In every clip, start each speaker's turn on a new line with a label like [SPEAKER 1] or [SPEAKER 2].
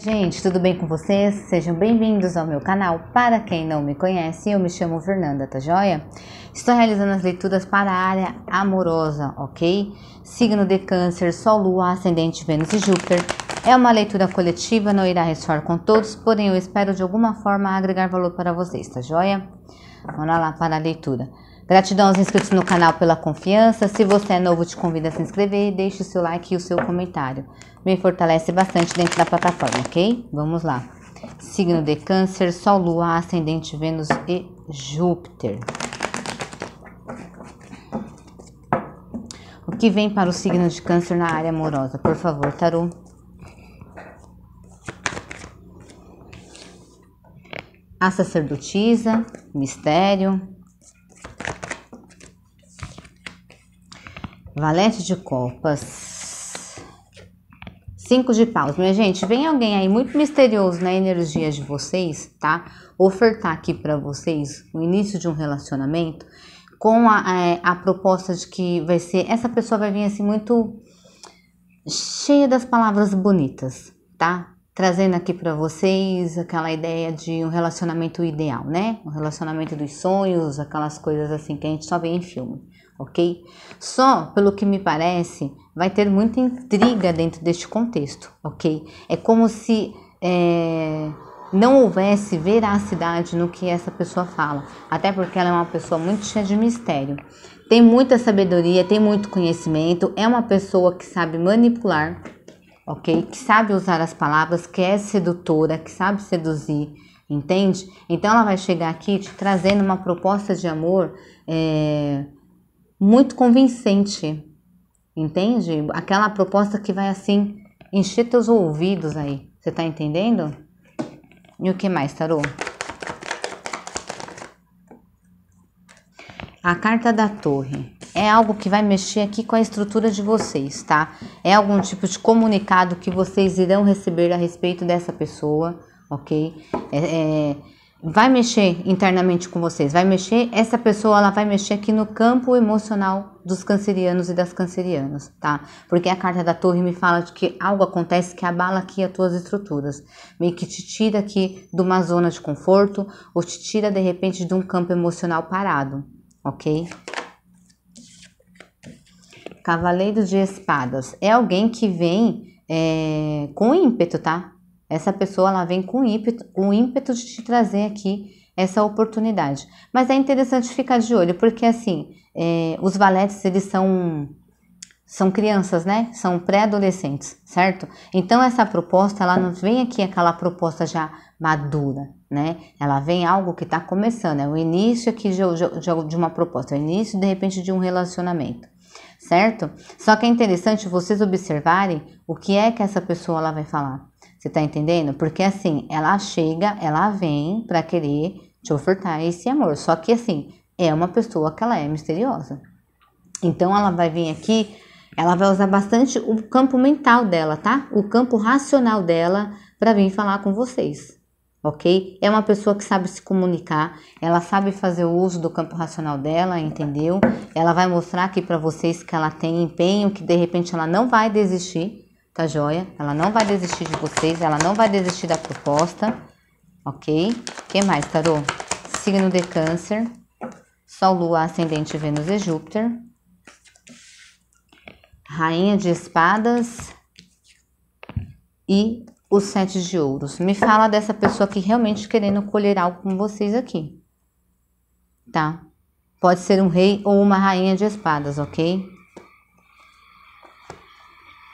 [SPEAKER 1] Gente, tudo bem com vocês? Sejam bem-vindos ao meu canal. Para quem não me conhece, eu me chamo Fernanda, tá joia? Estou realizando as leituras para a área amorosa, ok? Signo de câncer, Sol, Lua, Ascendente, Vênus e Júpiter. É uma leitura coletiva, não irá ressoar com todos, porém eu espero de alguma forma agregar valor para vocês, tá joia? Vamos lá para a leitura. Gratidão aos inscritos no canal pela confiança. Se você é novo, te convido a se inscrever, deixe o seu like e o seu comentário me fortalece bastante dentro da plataforma, ok? Vamos lá. Signo de Câncer, Sol, Lua, Ascendente, Vênus e Júpiter. O que vem para o signo de Câncer na área amorosa? Por favor, Tarô. A sacerdotisa, mistério, valete de copas. Cinco de paus. Minha gente, vem alguém aí muito misterioso na energia de vocês, tá? Ofertar aqui para vocês o início de um relacionamento com a, a, é, a, proposta de que vai ser. Essa pessoa vai vir assim muito cheia das palavras bonitas, tá? Trazendo aqui para vocês aquela ideia de um relacionamento ideal, né? Um relacionamento dos sonhos, aquelas coisas assim que a gente só vê em filme ok? Só, pelo que me parece, vai ter muita intriga dentro deste contexto, ok? É como se é, não houvesse veracidade no que essa pessoa fala, até porque ela é uma pessoa muito cheia de mistério. Tem muita sabedoria, tem muito conhecimento, é uma pessoa que sabe manipular, ok? Que sabe usar as palavras, que é sedutora, que sabe seduzir, entende? Então ela vai chegar aqui te trazendo uma proposta de amor. É, muito convincente, entende? Aquela proposta que vai assim encher teus ouvidos aí. Você tá entendendo? E o que mais, tarô? A carta da torre é algo que vai mexer aqui com a estrutura de vocês, tá? É algum tipo de comunicado que vocês irão receber a respeito dessa pessoa, ok? é, é vai mexer internamente com vocês, vai mexer, essa pessoa ela vai mexer aqui no campo emocional dos cancerianos e das cancerianas, tá? Porque a carta da torre me fala de que algo acontece que abala aqui as tuas estruturas, meio que te tira aqui de uma zona de conforto ou te tira de repente de um campo emocional parado, ok? Cavaleiro de espadas é alguém que vem é, com ímpeto, tá? Essa pessoa ela vem com ímpeto, o ímpeto de te trazer aqui essa oportunidade. Mas é interessante ficar de olho, porque assim, é, os valetes eles são são crianças, né? São pré-adolescentes, certo? Então essa proposta, ela não vem aqui aquela proposta já madura, né? Ela vem algo que está começando, é o início aqui de, de, de uma proposta, é o início de repente de um relacionamento, certo? Só que é interessante vocês observarem o que é que essa pessoa ela vai falar. Você tá entendendo? Porque assim, ela chega, ela vem para querer te ofertar esse amor. Só que assim, é uma pessoa que ela é misteriosa. Então ela vai vir aqui, ela vai usar bastante o campo mental dela, tá? O campo racional dela para vir falar com vocês. OK? É uma pessoa que sabe se comunicar, ela sabe fazer o uso do campo racional dela, entendeu? Ela vai mostrar aqui para vocês que ela tem empenho, que de repente ela não vai desistir tá joia? Ela não vai desistir de vocês, ela não vai desistir da proposta, ok? que mais, tarô? Signo de câncer, Sol, Lua, Ascendente, Vênus e Júpiter. Rainha de Espadas e os Sete de Ouros. Me fala dessa pessoa que realmente querendo colher algo com vocês aqui, tá? Pode ser um rei ou uma rainha de espadas, ok?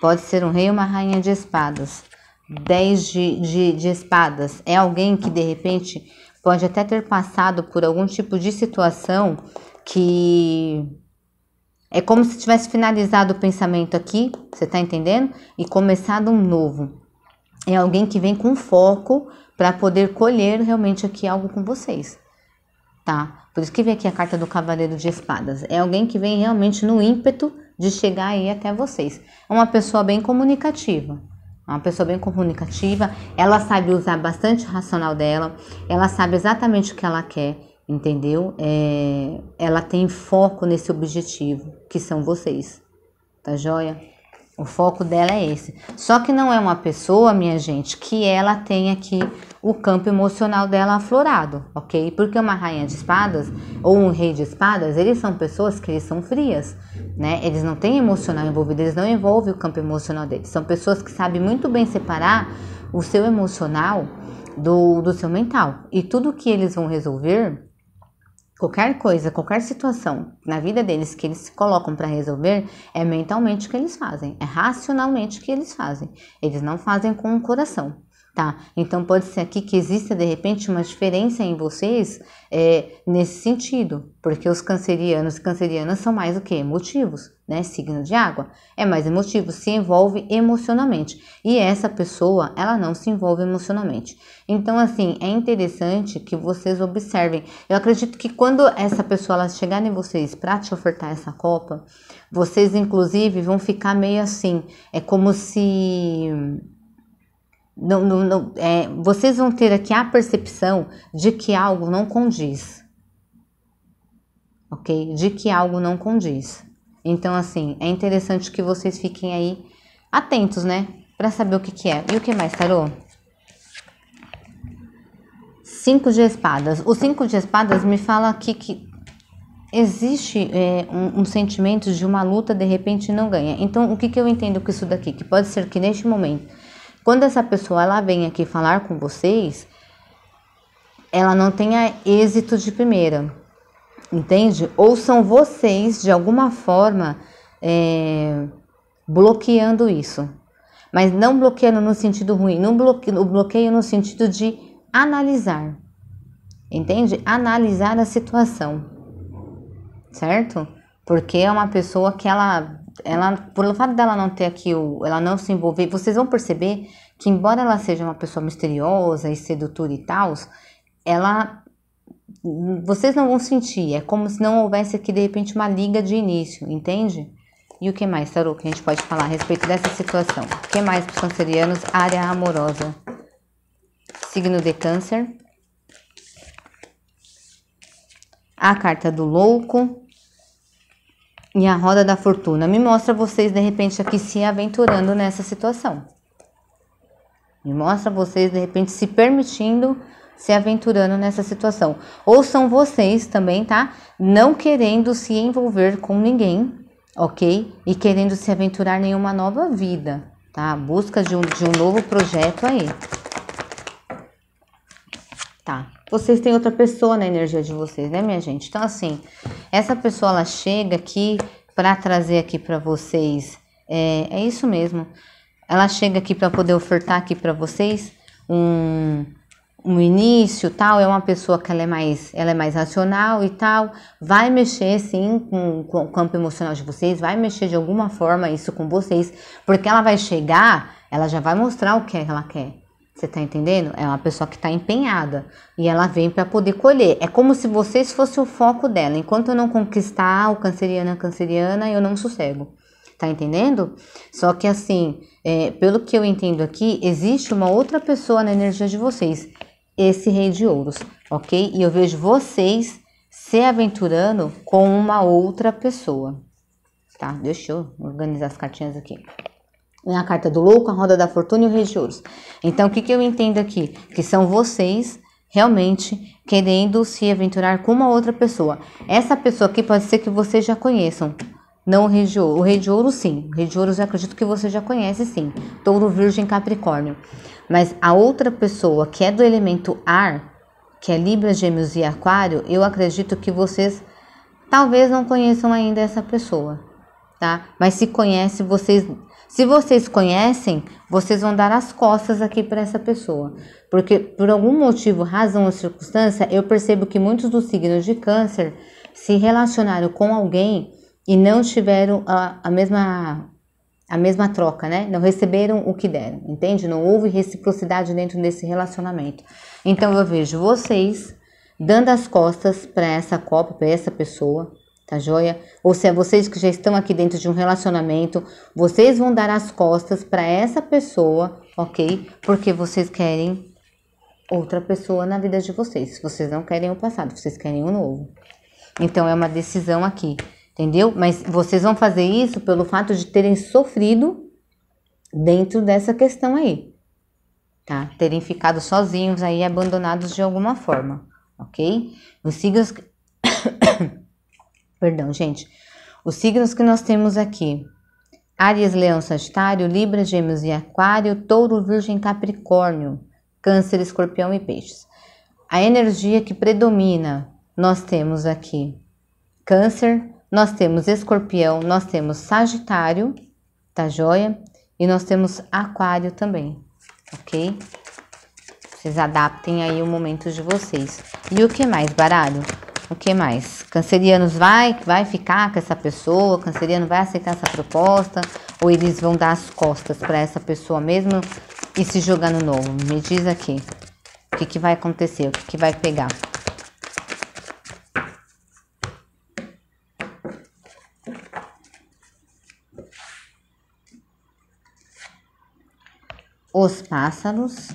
[SPEAKER 1] Pode ser um rei ou uma rainha de espadas. Dez de, de, de espadas é alguém que de repente pode até ter passado por algum tipo de situação que é como se tivesse finalizado o pensamento aqui, você tá entendendo? E começado um novo. É alguém que vem com foco para poder colher realmente aqui algo com vocês, tá? Por isso que vem aqui a carta do Cavaleiro de Espadas. É alguém que vem realmente no ímpeto de chegar aí até vocês. É uma pessoa bem comunicativa. É uma pessoa bem comunicativa, ela sabe usar bastante o racional dela, ela sabe exatamente o que ela quer, entendeu? É, ela tem foco nesse objetivo, que são vocês, tá joia? O foco dela é esse. Só que não é uma pessoa, minha gente, que ela tem aqui o campo emocional dela aflorado, ok? Porque uma rainha de espadas ou um rei de espadas, eles são pessoas que eles são frias né? Eles não têm emocional envolvido, eles não envolvem o campo emocional deles. São pessoas que sabem muito bem separar o seu emocional do, do seu mental. E tudo que eles vão resolver, qualquer coisa, qualquer situação na vida deles que eles se colocam para resolver, é mentalmente que eles fazem, é racionalmente que eles fazem. Eles não fazem com o coração. Tá? Então pode ser aqui que exista de repente uma diferença em vocês é, nesse sentido, porque os cancerianos e cancerianas são mais o que? Emotivos, né? Signo de água é mais emotivo, se envolve emocionalmente. E essa pessoa, ela não se envolve emocionalmente. Então, assim, é interessante que vocês observem. Eu acredito que quando essa pessoa ela chegar em vocês para te ofertar essa copa, vocês inclusive vão ficar meio assim, é como se não, não, não, é, vocês vão ter aqui a percepção de que algo não condiz, ok? De que algo não condiz. Então, assim, é interessante que vocês fiquem aí atentos, né? Para saber o que, que é. E o que mais, Tarô? Cinco de espadas. O cinco de espadas me fala aqui que existe é, um, um, sentimento de uma luta de repente não ganha. Então, o que, que eu entendo com isso daqui? Que pode ser que neste momento quando essa pessoa ela vem aqui falar com vocês, ela não tenha êxito de primeira, entende? Ou são vocês, de alguma forma, é, bloqueando isso. Mas não bloqueando no sentido ruim, não bloqueio, bloqueio no sentido de analisar, entende? Analisar a situação, certo? Porque é uma pessoa que ela ela, o fato dela não ter aqui o, ela não se envolver, vocês vão perceber que embora ela seja uma pessoa misteriosa e sedutora e tal, ela vocês não vão sentir, é como se não houvesse aqui de repente uma liga de início, entende? E o que mais, Tarô, que a gente pode falar a respeito dessa situação? O que mais para os cancerianos? Área amorosa. Signo de câncer. A carta do louco e a roda da fortuna. Me mostra vocês de repente aqui se aventurando nessa situação. Me mostra vocês de repente se permitindo se aventurando nessa situação. Ou são vocês também, tá? Não querendo se envolver com ninguém, ok? E querendo se aventurar em uma nova vida, tá? Busca de um, de um novo projeto aí. Tá vocês têm outra pessoa na energia de vocês, né, minha gente? Então, assim, essa pessoa ela chega aqui para trazer aqui para vocês, é, é isso mesmo. Ela chega aqui para poder ofertar aqui para vocês um, um início tal é uma pessoa que ela é mais ela é mais racional e tal vai mexer sim com, com o campo emocional de vocês vai mexer de alguma forma isso com vocês porque ela vai chegar ela já vai mostrar o que ela quer você tá entendendo? É uma pessoa que está empenhada e ela vem para poder colher. É como se vocês fossem o foco dela. Enquanto eu não conquistar o canceriano, a canceriana, eu não sossego. Tá entendendo? Só que assim, é, pelo que eu entendo aqui, existe uma outra pessoa na energia de vocês, esse rei de ouros, ok? E eu vejo vocês se aventurando com uma outra pessoa, tá? Deixa eu organizar as cartinhas aqui. É a carta do louco, a roda da fortuna e o rei de ouros. Então, o que, que eu entendo aqui? Que são vocês realmente querendo se aventurar com uma outra pessoa. Essa pessoa aqui pode ser que vocês já conheçam. Não o rei de ouro. O rei de ouro, sim. O rei de ouro, eu acredito que você já conhece, sim. Touro, virgem, capricórnio. Mas a outra pessoa que é do elemento ar, que é Libra, Gêmeos e Aquário, eu acredito que vocês talvez não conheçam ainda essa pessoa, tá? Mas se conhece, vocês se vocês conhecem, vocês vão dar as costas aqui para essa pessoa. Porque por algum motivo, razão ou circunstância, eu percebo que muitos dos signos de câncer se relacionaram com alguém e não tiveram a, a mesma a mesma troca, né? Não receberam o que deram, entende? Não houve reciprocidade dentro desse relacionamento. Então eu vejo vocês dando as costas para essa copa, para essa pessoa, tá joia? Ou se é vocês que já estão aqui dentro de um relacionamento, vocês vão dar as costas para essa pessoa, ok? Porque vocês querem outra pessoa na vida de vocês. Vocês não querem o passado, vocês querem o novo. Então é uma decisão aqui, entendeu? Mas vocês vão fazer isso pelo fato de terem sofrido dentro dessa questão aí, tá? Terem ficado sozinhos aí, abandonados de alguma forma, ok? Os signos Perdão, gente. Os signos que nós temos aqui: Áries, Leão, Sagitário, Libra, Gêmeos e Aquário, Touro, Virgem, Capricórnio, Câncer, Escorpião e Peixes. A energia que predomina, nós temos aqui Câncer, nós temos Escorpião, nós temos Sagitário, tá joia? E nós temos Aquário também, ok? Vocês adaptem aí o momento de vocês. E o que mais, baralho? O que mais? Cancerianos vai, vai ficar com essa pessoa, canceriano vai aceitar essa proposta, ou eles vão dar as costas para essa pessoa mesmo e se jogar no novo? Me diz aqui. O que, que vai acontecer? O que, que vai pegar? Os pássaros,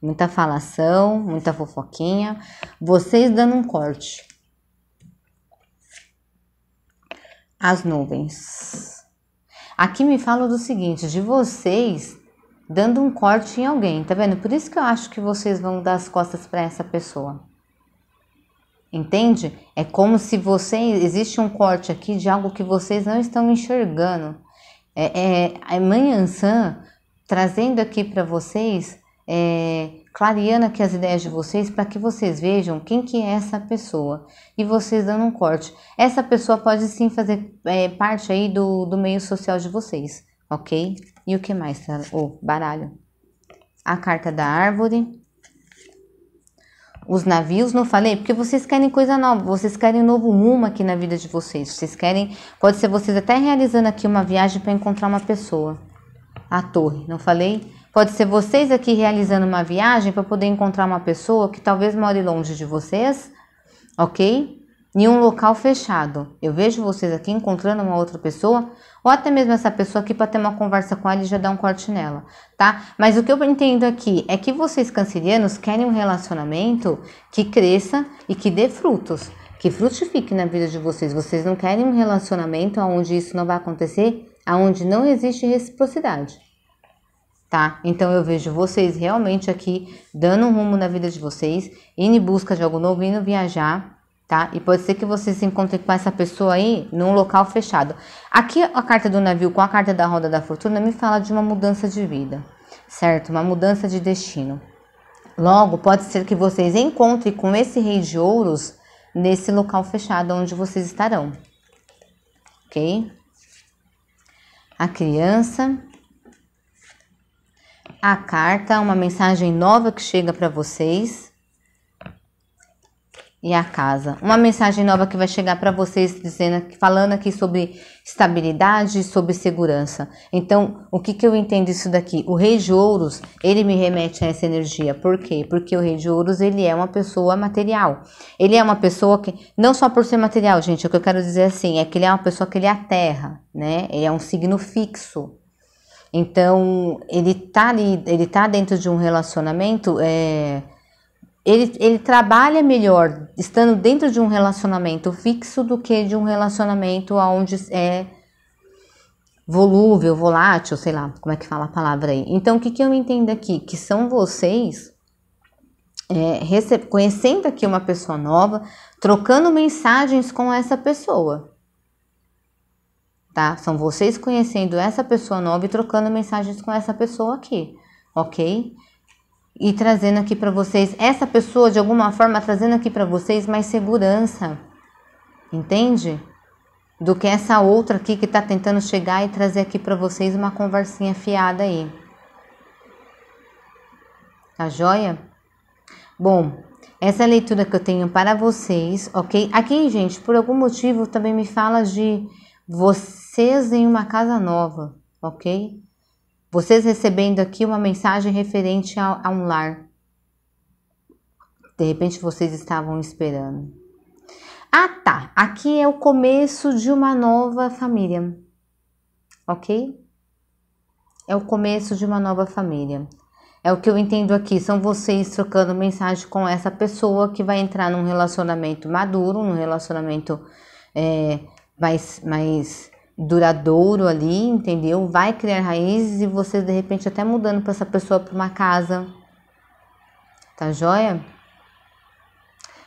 [SPEAKER 1] muita falação, muita fofoquinha, vocês dando um corte as nuvens. Aqui me fala do seguinte, de vocês dando um corte em alguém, tá vendo? Por isso que eu acho que vocês vão dar as costas para essa pessoa. Entende? É como se você existe um corte aqui de algo que vocês não estão enxergando. É, é a Mãe trazendo aqui para vocês é, clareando aqui as ideias de vocês para que vocês vejam quem que é essa pessoa e vocês dando um corte. Essa pessoa pode sim fazer é, parte aí do, do meio social de vocês, ok? E o que mais? O oh, baralho. A carta da árvore. Os navios, não falei? Porque vocês querem coisa nova, vocês querem um novo rumo aqui na vida de vocês. Vocês querem, pode ser vocês até realizando aqui uma viagem para encontrar uma pessoa a torre, não falei? Pode ser vocês aqui realizando uma viagem para poder encontrar uma pessoa que talvez more longe de vocês, ok? Em um local fechado. Eu vejo vocês aqui encontrando uma outra pessoa, ou até mesmo essa pessoa aqui para ter uma conversa com ela e já dar um corte nela, tá? Mas o que eu entendo aqui é que vocês cancerianos querem um relacionamento que cresça e que dê frutos, que frutifique na vida de vocês. Vocês não querem um relacionamento onde isso não vai acontecer aonde não existe reciprocidade. Tá? Então eu vejo vocês realmente aqui dando um rumo na vida de vocês, indo em busca de algo novo, indo viajar, tá? E pode ser que vocês se encontrem com essa pessoa aí num local fechado. Aqui a carta do navio com a carta da roda da fortuna me fala de uma mudança de vida, certo? Uma mudança de destino. Logo, pode ser que vocês encontrem com esse rei de ouros nesse local fechado onde vocês estarão. OK? a criança, a carta, uma mensagem nova que chega para vocês e a casa. Uma mensagem nova que vai chegar para vocês dizendo, falando aqui sobre estabilidade, sobre segurança. Então, o que que eu entendo isso daqui? O Rei de Ouros, ele me remete a essa energia. Por quê? Porque o Rei de Ouros, ele é uma pessoa material. Ele é uma pessoa que não só por ser material, gente, o que eu quero dizer assim é que ele é uma pessoa que ele é a terra, né? Ele é um signo fixo. Então, ele tá ali, ele tá dentro de um relacionamento é, ele, ele trabalha melhor estando dentro de um relacionamento fixo do que de um relacionamento onde é volúvel, volátil, sei lá, como é que fala a palavra aí. Então, o que, que eu entendo aqui? Que são vocês é, conhecendo aqui uma pessoa nova, trocando mensagens com essa pessoa. Tá? São vocês conhecendo essa pessoa nova e trocando mensagens com essa pessoa aqui, ok? e trazendo aqui para vocês essa pessoa de alguma forma trazendo aqui para vocês mais segurança, entende? Do que essa outra aqui que está tentando chegar e trazer aqui para vocês uma conversinha fiada aí. Tá joia? Bom, essa é a leitura que eu tenho para vocês, ok? Aqui, gente, por algum motivo também me fala de vocês em uma casa nova, ok? Vocês recebendo aqui uma mensagem referente a, a um lar. De repente vocês estavam esperando. Ah, tá. Aqui é o começo de uma nova família. Ok? É o começo de uma nova família. É o que eu entendo aqui. São vocês trocando mensagem com essa pessoa que vai entrar num relacionamento maduro, num relacionamento é, mais, mais duradouro ali, entendeu? Vai criar raízes e você de repente até mudando para essa pessoa para uma casa. Tá joia?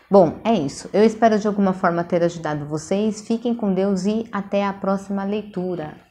[SPEAKER 1] Bom, é isso. Eu espero de alguma forma ter ajudado vocês. Fiquem com Deus e até a próxima leitura.